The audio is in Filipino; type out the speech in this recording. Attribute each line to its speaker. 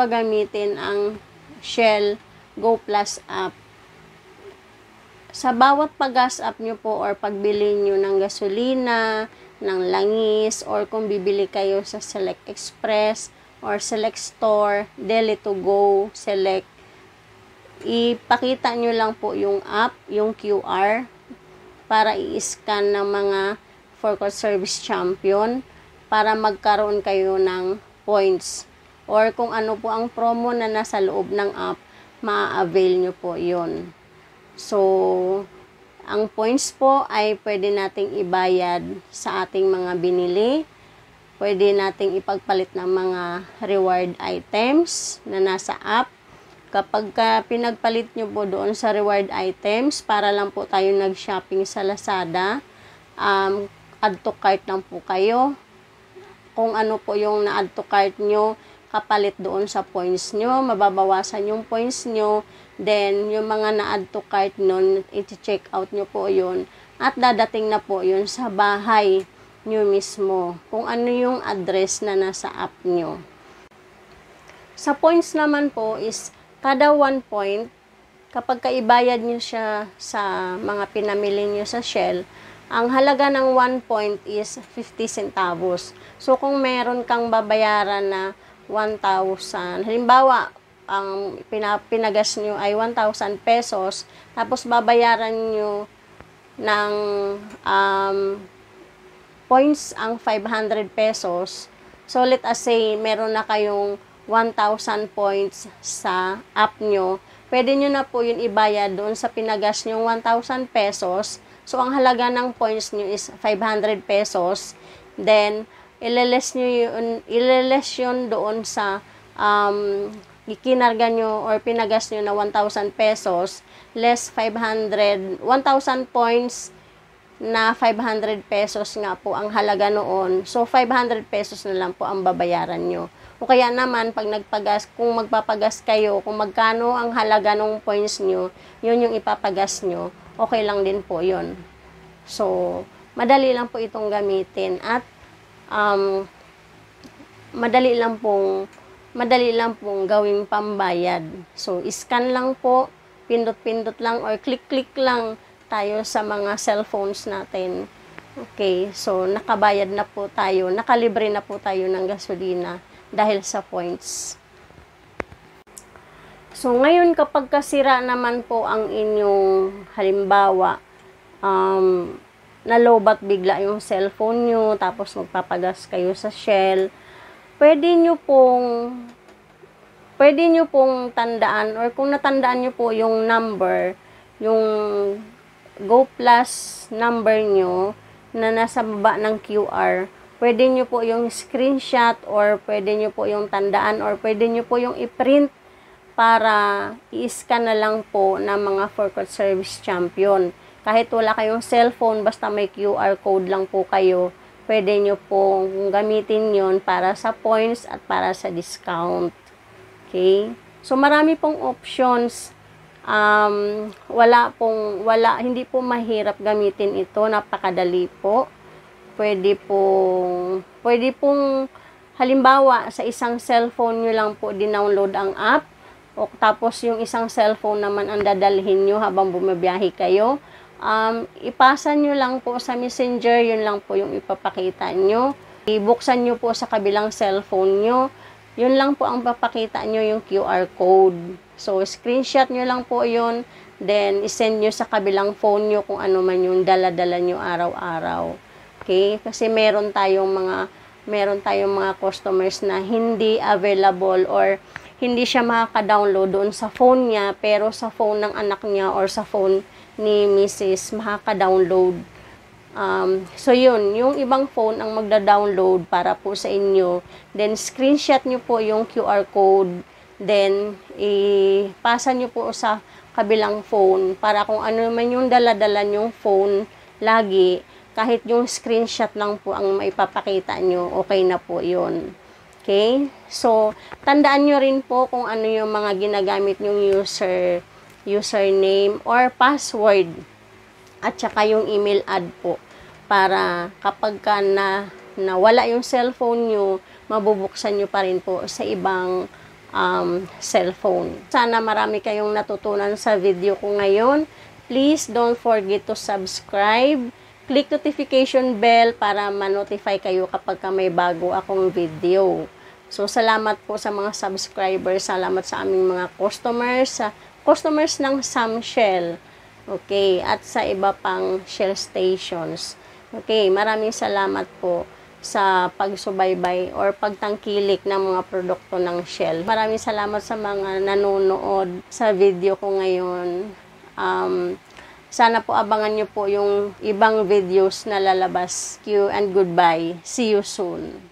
Speaker 1: ba gamitin ang Shell Go Plus app? Sa bawat pag-gas up nyo po or pagbili nyo ng gasolina, ng langis, or kung bibili kayo sa Select Express or Select Store, Deli to Go, Select, ipakita nyo lang po yung app, yung QR, para i-scan ng mga Forkot Service Champion para magkaroon kayo ng points or kung ano po ang promo na nasa loob ng app, ma-avail nyo po yon. So, ang points po ay pwede nating ibayad sa ating mga binili. Pwede nating ipagpalit ng mga reward items na nasa app. Kapag ka pinagpalit nyo po doon sa reward items, para lang po tayo nag-shopping sa Lazada, um, add to cart lang po kayo. Kung ano po yung na-add to cart nyo, kapalit doon sa points nyo, mababawasan yung points nyo, then yung mga na-add to cart nun, iti-check out nyo po yun, at dadating na po yun sa bahay nyo mismo, kung ano yung address na nasa app nyo. Sa points naman po is, kada 1 point, kapag kaibayad nyo siya sa mga pinamili nyo sa Shell, ang halaga ng 1 point is 50 centavos. So, kung meron kang babayaran na 1,000. Halimbawa, ang pinagas nyo ay 1,000 pesos, tapos babayaran nyo ng um, points ang 500 pesos. So, let us say, meron na kayong 1,000 points sa app nyo. Pwede nyo na po yun ibayad doon sa pinagas nyo 1,000 pesos. So, ang halaga ng points nyo is 500 pesos. Then, ileles nyo yun, ileles yun doon sa um, ikinarga nyo or pinagas nyo na 1,000 pesos less 500, 1,000 points na 500 pesos nga po ang halaga noon. So, 500 pesos na lang po ang babayaran nyo. O kaya naman, pag nagpagas, kung magpapagas kayo, kung magkano ang halaga ng points nyo, yun yung ipapagas nyo, okay lang din po yun. So, madali lang po itong gamitin. At um, madali lang pong madali lang pong gawing pambayad. So, scan lang po, pindot-pindot lang or click-click lang tayo sa mga cellphones natin. Okay, so nakabayad na po tayo, nakalibre na po tayo ng gasolina dahil sa points. So, ngayon kapag kasira naman po ang inyong halimbawa, um, na nalobat bigla yung cellphone nyo, tapos magpapagas kayo sa Shell, pwede nyo pong pwede nyo pong tandaan or kung natandaan nyo po yung number, yung Go Plus number nyo na nasa baba ng QR, pwede nyo po yung screenshot or pwede nyo po yung tandaan or pwede nyo po yung i-print para i-scan na lang po ng mga for service champion. Kahit wala kayong cellphone, basta may QR code lang po kayo, pwede nyo pong gamitin yon para sa points at para sa discount. Okay? So, marami pong options. Um, wala pong, wala, hindi po mahirap gamitin ito. Napakadali po. Pwede pong, pwede pong, halimbawa, sa isang cellphone nyo lang po dinownload ang app. O, tapos, yung isang cellphone naman ang dadalhin nyo habang bumibiyahe kayo um, ipasa nyo lang po sa messenger, yun lang po yung ipapakita nyo. Ibuksan nyo po sa kabilang cellphone nyo, yun lang po ang papakita nyo yung QR code. So, screenshot nyo lang po yun, then isend nyo sa kabilang phone nyo kung ano man yung daladala nyo araw-araw. Okay? Kasi meron tayong mga meron tayong mga customers na hindi available or hindi siya makaka-download doon sa phone niya pero sa phone ng anak niya or sa phone ni Mrs. makaka-download. Um, so yun, yung ibang phone ang magda-download para po sa inyo. Then screenshot nyo po yung QR code. Then ipasa nyo po sa kabilang phone para kung ano man yung dala-dala nyong phone lagi, kahit yung screenshot lang po ang maipapakita nyo, okay na po yun. Okay? So, tandaan nyo rin po kung ano yung mga ginagamit nyong user username or password at saka yung email ad po para kapag ka na nawala yung cellphone nyo, mabubuksan nyo pa rin po sa ibang um, cellphone. Sana marami kayong natutunan sa video ko ngayon. Please don't forget to subscribe. Click notification bell para ma-notify kayo kapag ka may bago akong video. So, salamat po sa mga subscribers, salamat sa aming mga customers, sa customers ng Sam Shell. Okay, at sa iba pang Shell stations. Okay, maraming salamat po sa pagsubaybay or pagtangkilik ng mga produkto ng Shell. Maraming salamat sa mga nanonood sa video ko ngayon. Um, sana po abangan nyo po yung ibang videos na lalabas. Q and goodbye. See you soon.